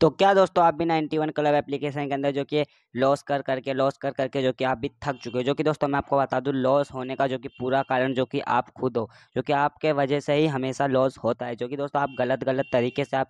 तो क्या दोस्तों आप भी 91 क्लब एप्लीकेशन के अंदर जो कि लॉस कर करके लॉस कर करके जो कि आप भी थक चुके हो जो कि दोस्तों मैं आपको बता दूं लॉस होने का जो कि पूरा कारण जो कि आप खुद हो जो कि आपके वजह से ही हमेशा लॉस होता है जो कि दोस्तों आप गलत गलत तरीके से आप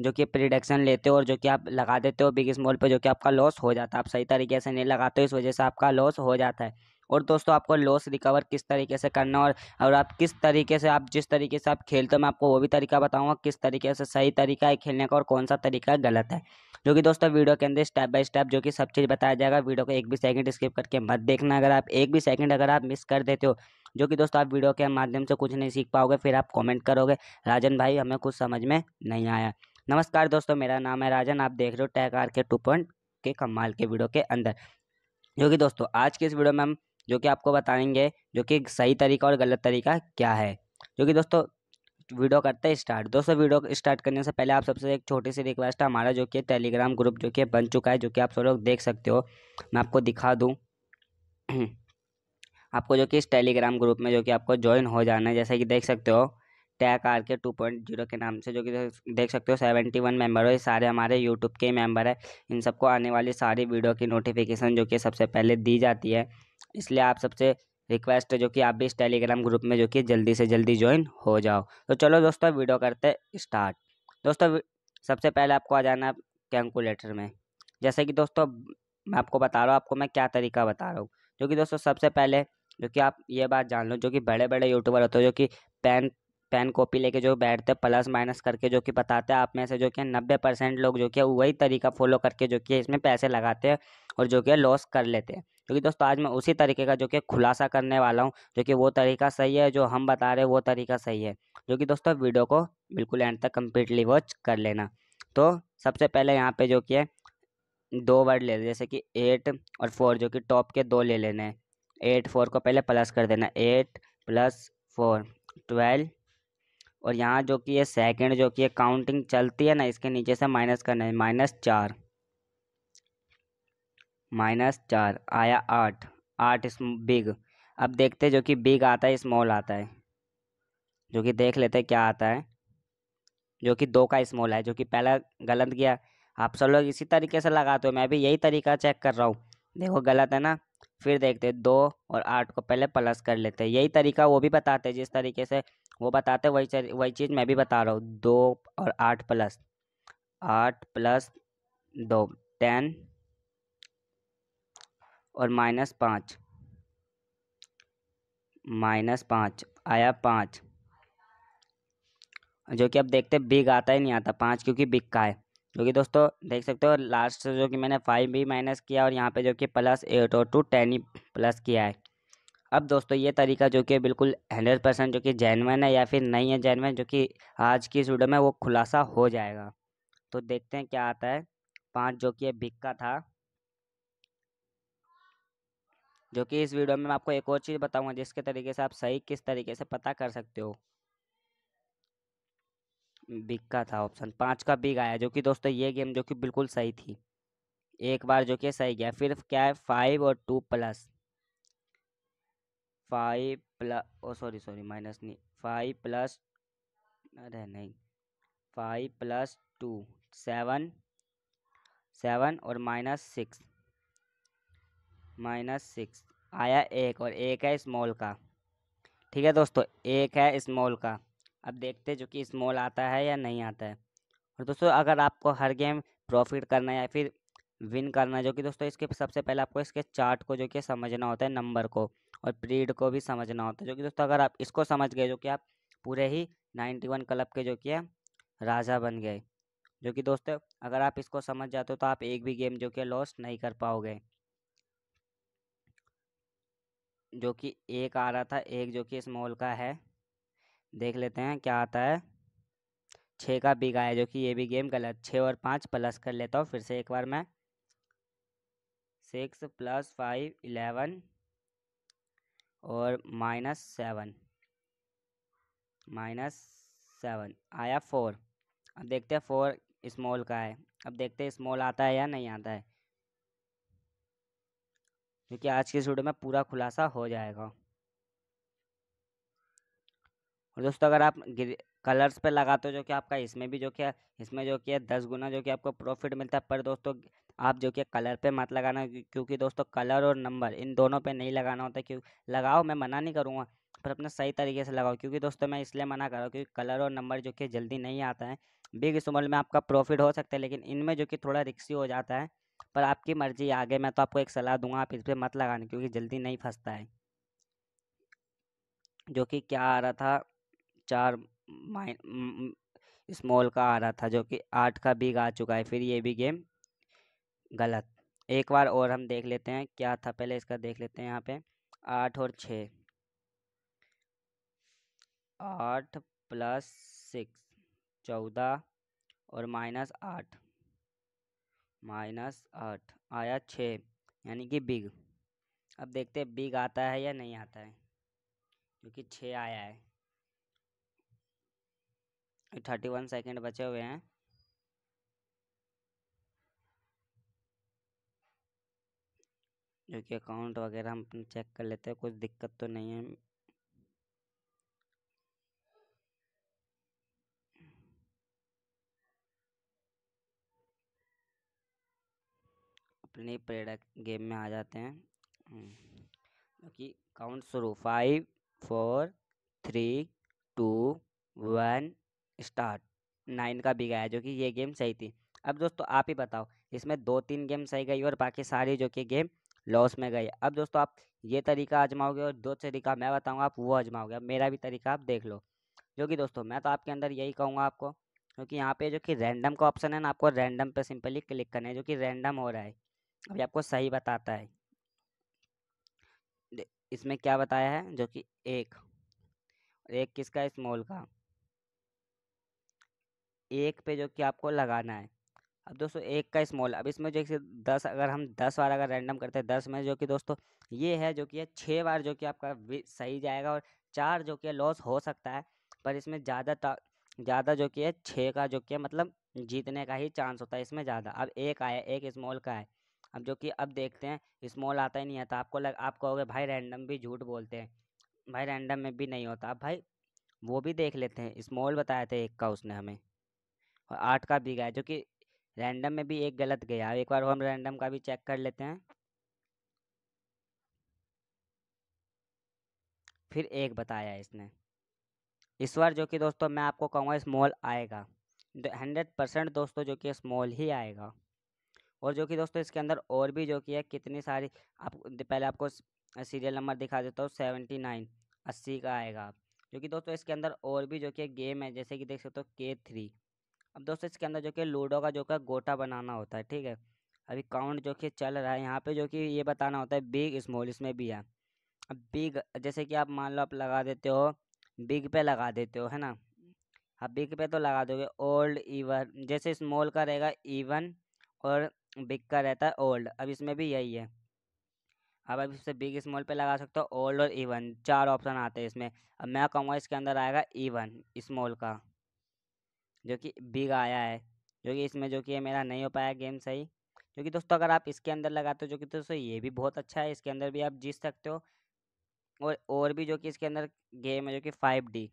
जो कि प्रिडक्शन लेते हो और जो कि आप लगा देते हो बिग स्मॉल पर जो कि आपका लॉस हो जाता है आप सही तरीके से नहीं लगाते हो इस वजह से आपका लॉस हो जाता है और दोस्तों आपको लॉस रिकवर किस तरीके से करना और और आप किस तरीके से आप जिस तरीके से आप खेलते हो मैं आपको वो भी तरीका बताऊँगा किस तरीके से सही तरीका है खेलने का और कौन सा तरीका गलत है जो कि दोस्तों वीडियो के अंदर स्टेप बाय स्टेप जो कि सब चीज़ बताया जाएगा वीडियो को एक भी सेकंड स्किप करके मत देखना अगर आप एक भी सेकंड अगर आप मिस कर देते हो जो कि दोस्तों आप वीडियो के माध्यम से कुछ नहीं सीख पाओगे फिर आप कमेंट करोगे राजन भाई हमें कुछ समझ में नहीं आया नमस्कार दोस्तों मेरा नाम है राजन आप देख रहे हो tech R K two point के कमाल के वीडियो के अंदर जो कि दोस्तों आज के इस वीडियो में हम जो कि आपको बताएंगे जो कि सही तरीका और गलत तरीका क्या है जो कि दोस्तों वीडियो करते हैं स्टार्ट दोस्तों वीडियो स्टार्ट करने से पहले आप सबसे एक छोटी सी रिक्वेस्ट है हमारा जो कि टेलीग्राम ग्रुप जो कि बन चुका है जो कि आप सब लोग देख सकते हो मैं आपको दिखा दूँ आपको जो कि इस टेलीग्राम ग्रुप में जो कि आपको ज्वाइन हो जाना है जैसे कि देख सकते हो tech R K two point zero के नाम से जो कि देख सकते हो सेवेंटी वन मेम्बर हो ये सारे हमारे यूट्यूब के मेम्बर है इन सबको आने वाली सारी वीडियो की नोटिफिकेशन जो कि सबसे पहले दी जाती है इसलिए आप सबसे रिक्वेस्ट है जो कि आप भी इस टेलीग्राम ग्रुप में जो कि जल्दी से जल्दी ज्वाइन हो जाओ तो चलो दोस्तों वीडियो करते स्टार्ट दोस्तों सबसे पहले आपको आ जाना कैलकुलेटर में जैसे कि दोस्तों मैं आपको बता रहा हूँ आपको मैं क्या तरीका बता रहा हूँ जो कि दोस्तों सबसे पहले जो कि आप ये बात जान लो जो कि बड़े बड़े यूट्यूबर होते हो जो कि पेन पेन कॉपी लेके जो बैठते प्लस माइनस करके जो कि बताते हैं आप में से जो कि नब्बे परसेंट लोग जो कि वही तरीका फॉलो करके जो कि इसमें पैसे लगाते हैं और जो कि लॉस कर लेते हैं क्योंकि दोस्तों आज मैं उसी तरीके का जो कि खुलासा करने वाला हूँ जो कि वो तरीका सही है जो हम बता रहे हैं वो तरीका सही है जो कि दोस्तों वीडियो को बिल्कुल एंड तक कम्प्लीटली वॉच कर लेना तो सबसे पहले यहाँ पर जो कि है दो वर्ड ले जैसे कि एट और फोर जो कि टॉप के दो ले लेने हैं एट फोर को पहले प्लस कर देना एट प्लस फोर ट्वेल्व और यहाँ जो कि ये सेकंड जो कि ये काउंटिंग चलती है ना इसके नीचे से माइनस करना है माइनस चार माइनस चार आया आठ आठ इस बिग अब देखते जो कि बिग आता है स्मॉल आता है जो कि देख लेते हैं क्या आता है जो कि दो का स्मॉल है जो कि पहला गलत गया आप सब लोग इसी तरीके से लगाते हो मैं भी यही तरीका चेक कर रहा हूँ देखो गलत है ना फिर देखते हैं दो और आठ को पहले प्लस कर लेते हैं यही तरीका वो भी बताते हैं जिस तरीके से वो बताते वही वही चीज़ मैं भी बता रहा हूँ दो और आठ प्लस आठ प्लस दो टेन और माइनस पाँच माइनस पाँच आया पाँच जो कि अब देखते बिग आता ही नहीं आता पाँच क्योंकि बिग का है जो कि दोस्तों देख सकते हो लास्ट जो कि मैंने फाइव भी माइनस किया और यहाँ पे जो कि प्लस एट और टू टेन ही प्लस किया है अब दोस्तों ये तरीका जो कि बिल्कुल हंड्रेड परसेंट जो कि जैनवन है या फिर नहीं है जैनवन जो कि आज की इस वीडियो में वो खुलासा हो जाएगा तो देखते हैं क्या आता है पांच जो कि बिक का था जो कि इस वीडियो में आपको एक और चीज़ बताऊंगा जिसके तरीके से आप सही किस तरीके से पता कर सकते हो बिग का था ऑप्शन पाँच का बिग आया जो कि दोस्तों ये गेम जो कि बिल्कुल सही थी एक बार जो कि सही गया फिर क्या है फाइव और two plus five plus oh sorry sorry minus नहीं फाइव प्लस अरे नहीं five plus two seven seven और माइनस सिक्स माइनस सिक्स आया एक और एक है स्मॉल का ठीक है दोस्तों एक है स्मॉल का अब देखते जो कि स्मॉल आता है या नहीं आता है और दोस्तों अगर आपको हर गेम प्रॉफिट करना है या फिर विन करना है जो कि दोस्तों इसके सबसे पहले आपको इसके चार्ट को जो कि समझना होता है नंबर को और पीरियड को भी समझना होता है जो कि दोस्तों अगर आप इसको समझ गए जो कि आप पूरे ही नाइन्टी वन क्लब के जो कि है राजा बन गए जो कि दोस्तों अगर आप इसको समझ जाते हो तो आप एक भी गेम जो कि लॉस नहीं कर पाओगे जो कि एक आ रहा था एक जो कि इस मॉल का है देख लेते हैं क्या आता है छः का बिग आया जो कि ये भी गेम गलत छः और पाँच प्लस कर लेता हूँ फिर से एक बार मैं सिक्स प्लस फाइव इलेवन और माइनस सेवन माइनस सेवन आया फोर अब देखते हैं फोर स्मॉल का है अब देखते हैं स्मॉल आता है या नहीं आता है क्योंकि आज के स्टूडियो में पूरा खुलासा हो जाएगा और दोस्तों अगर आप कलर्स पे लगाते हो जो कि आपका इसमें भी जो कि इसमें जो कि दस गुना जो कि आपको प्रॉफिट मिलता है पर दोस्तों आप जो कि कलर पे मत लगाना क्योंकि दोस्तों कलर और नंबर इन दोनों पे नहीं लगाना होता क्यों लगाओ मैं मना नहीं करूँगा पर अपने सही तरीके से लगाओ क्योंकि दोस्तों मैं इसलिए मना कर रहा हूँ क्योंकि कलर और नंबर जो कि जल्दी नहीं आता है बिग स्मॉल में आपका प्रॉफिट हो सकता है लेकिन इनमें जो कि थोड़ा रिक्सी हो जाता है पर आपकी मर्जी आगे मैं तो आपको एक सलाह दूंगा आप इस पर मत लगाना क्योंकि जल्दी नहीं फंसता है जो कि क्या आ रहा था चार माइन स्मॉल का आ रहा था जो कि आठ का बिग आ चुका है फिर ये भी गेम गलत एक बार और हम देख लेते हैं क्या था पहले इसका देख लेते हैं यहाँ पे आठ और छ आठ प्लस सिक्स चौदह और माइनस आठ माइनस आठ आया छ यानी कि बिग अब देखते हैं बिग आता है या नहीं आता है क्योंकि छः आया है थर्टी वन सेकेंड बचे हुए हैं जो कि अकाउंट वगैरह हम अपने चेक कर लेते हैं कुछ दिक्कत तो नहीं है अपने प्रोडक्ट गेम में आ जाते हैं हम्म, क्योंकि काउंट शुरू five four three two one start nine का भी गया जो कि ये गेम सही थी अब दोस्तों आप ही बताओ इसमें दो तीन गेम सही गई और बाकी सारी जो कि गेम लॉस में गई अब दोस्तों आप ये तरीका आजमाओगे और दो तरीका मैं बताऊँगा आप वो आजमाओगे अब मेरा भी तरीका आप देख लो जो कि दोस्तों मैं तो आपके अंदर यही कहूँगा आपको क्योंकि यहाँ पे जो कि रैंडम का ऑप्शन है ना आपको रैंडम पे सिंपली क्लिक करना है जो कि रैंडम हो रहा है अभी आपको सही बताता है इसमें क्या बताया है जो कि एक एक किसका स्मॉल का एक पे जो कि आपको लगाना है अब दोस्तों एक का स्मॉल अब इसमें जो कि दस अगर हम दस बार अगर रैंडम करते हैं दस में जो कि दोस्तों ये है जो कि है छः बार जो कि आपका सही जाएगा और चार जो कि लॉस हो सकता है पर इसमें ज़्यादा ज़्यादा जो कि है छः का जो कि मतलब जीतने का ही चांस होता है इसमें ज़्यादा अब एक आया एक स्मॉल का है अब जो कि अब देखते हैं स्मॉल आता ही नहीं आता तो आपको लग आप कहोगे भाई रैंडम भी झूठ बोलते हैं भाई रैंडम में भी नहीं होता भाई वो भी देख लेते हैं स्मॉल बताया था एक का उसने हमें और आठ का भी गया जो कि रैंडम में भी एक गलत गया एक बार हम रैंडम का भी चेक कर लेते हैं फिर एक बताया इसने इस बार जो कि दोस्तों मैं आपको कहूँगा स्मॉल आएगा हंड्रेड परसेंट दोस्तों जो कि स्मॉल ही आएगा और जो कि दोस्तों इसके अंदर और भी जो कि है कितनी सारी आप पहले आपको सीरियल नंबर दिखा देता हूँ सेवेंटी नाइन अस्सी का आएगा जो कि दोस्तों इसके अंदर और भी जो कि गेम है जैसे कि देख सकते हो के थ्री अब दोस्तों इसके अंदर जो कि लूडो का जो का गोटा बनाना होता है ठीक है अभी काउंट जो कि चल रहा है यहाँ पे जो कि ये बताना होता है बिग स्मॉल इसमें भी है अब बिग जैसे कि आप मान लो आप लगा देते हो बिग पे लगा देते हो है ना आप बिग पे तो लगा दोगे ओल्ड ईवन जैसे स्मॉल का रहेगा इवन और बिग का रहता है ओल्ड अब इसमें भी यही है अब अभी इससे बिग स्मॉल पे लगा सकते हो ओल्ड और इवन चार ऑप्शन आते हैं इसमें अब मैं कहूँगा इसके अंदर आएगा इवन स्मॉल का जो कि बिग आया है जो कि इसमें जो कि है मेरा नहीं हो पाया गेम सही जो कि दोस्तों अगर आप इसके अंदर लगाते हो जो कि दोस्तों ये भी बहुत अच्छा है इसके अंदर भी आप जीत सकते हो और और भी जो कि इसके अंदर गेम है जो कि फाइव डी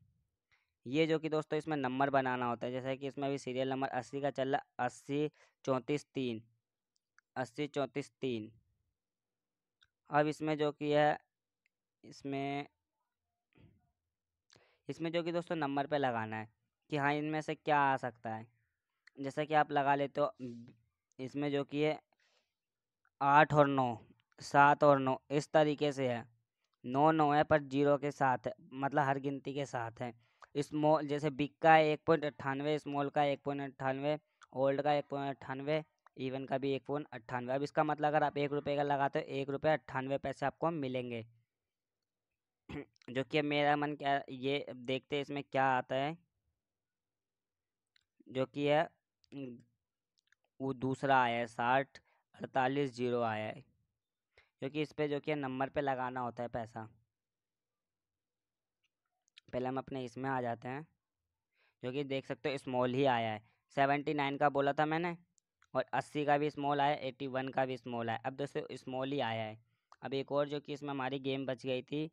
ये जो कि दोस्तों इसमें नंबर बनाना होता है जैसे कि इसमें अभी सीरियल नंबर अस्सी का चल रहा अस्सी चौंतीस तीन अस्सी चौंतीस तीन अब इसमें जो कि है इसमें इसमें जो कि दोस्तों नंबर पे लगाना है कि हाँ इनमें से क्या आ सकता है जैसा कि आप लगा लेते हो इसमें जो कि है आठ और नौ सात और नौ इस तरीके से है नौ नौ है पर जीरो के साथ है मतलब हर गिनती के साथ है स्मॉल जैसे बिग का है एक पॉइंट अट्ठानवे स्मॉल का एक पॉइंट अट्ठानवे ओल्ड का एक पॉइंट अट्ठानवे इवन का भी एक पॉइंट अट्ठानवे अब इसका मतलब अगर आप एक रुपये का लगाते हो एक रुपये अट्ठानवे पैसे आपको मिलेंगे जो कि मेरा मन क्या ये देखते हैं इसमें क्या आता है जो कि है वो दूसरा आया है साठ अड़तालीस जीरो आया है क्योंकि इस पे जो कि नंबर पे लगाना होता है पैसा पहले हम अपने इसमें आ जाते हैं जो कि देख सकते हो स्मॉल ही आया है सेवेंटी नाइन का बोला था मैंने और अस्सी का भी स्मॉल आया एट्टी वन का भी स्मॉल आया अब दोस्तों स्मॉल ही आया है अब एक और जो कि इसमें हमारी गेम बच गई थी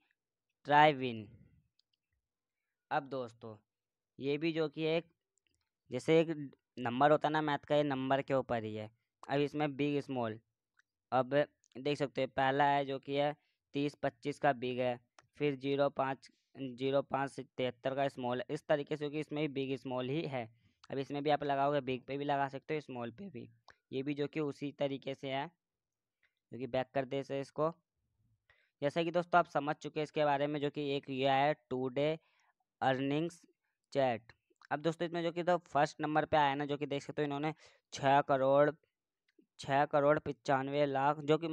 ट्राई विन अब दोस्तों ये भी जो कि एक जैसे एक नंबर होता है ना मैथ का ये नंबर के ऊपर ही है अब इसमें बिग स्मॉल अब देख सकते हो पहला है जो कि है तीस पच्चीस का बिग है फिर जीरो पाँच जीरो पाँच तिहत्तर का स्मॉल है इस तरीके से क्योंकि इसमें बिग स्मॉल ही है अब इसमें भी आप लगाओगे बिग पे भी लगा सकते हो स्मॉल पे भी ये भी जो कि उसी तरीके से है जो कि बैक कर दे से इसको जैसा कि दोस्तों आप समझ चुके हैं इसके बारे में जो कि एक यह है टू डे अर्निंग्स चैट अब दोस्तों इसमें जो कि तो फर्स्ट नंबर पे आया ना जो कि देख सकते हो इन्होंने छः करोड़ छः करोड़ पचानवे लाख जो कि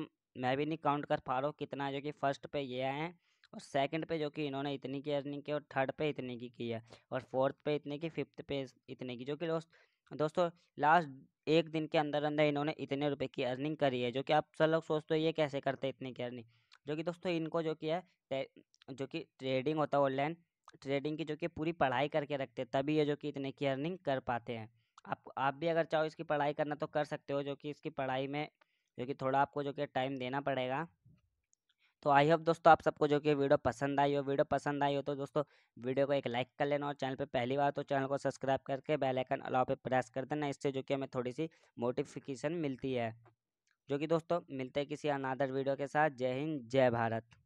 मैं भी नहीं काउंट कर पा रहा हूँ कितना जो कि फर्स्ट पे ये आए हैं और सेकंड पे जो कि इन्होंने इतनी की अर्निंग की और थर्ड पे इतने की की है और फोर्थ पे इतने की फिफ्थ पे इतने की जो कि दोस्त दोस्तों लास्ट एक दिन के अंदर अंदर इन्होंने इतने रुपये की अर्निंग करी है जो कि आप सब लोग सोचते हो ये कैसे करते हैं इतने की अर्निंग जो कि दोस्तों इनको जो कि है जो कि ट्रेडिंग होता है ऑनलाइन ट्रेडिंग की जो कि पूरी पढ़ाई करके रखते हैं तभी ये जो कि इतने की अर्निंग कर पाते हैं आप आप भी अगर चाहो इसकी पढ़ाई करना तो कर सकते हो जो कि इसकी पढ़ाई में जो कि थोड़ा आपको जो कि टाइम देना पड़ेगा तो आई होप दोस्तों आप सबको जो कि वीडियो पसंद आई हो वीडियो पसंद आई हो तो दोस्तों वीडियो को एक लाइक कर लेना और चैनल पे पहली बार तो चैनल को सब्सक्राइब करके बेल आइकन अलाव पे प्रेस कर देना इससे जो कि हमें थोड़ी सी मोटिफिकेशन मिलती है जो कि दोस्तों मिलते हैं किसी अनादर वीडियो के साथ जय हिंद जय भारत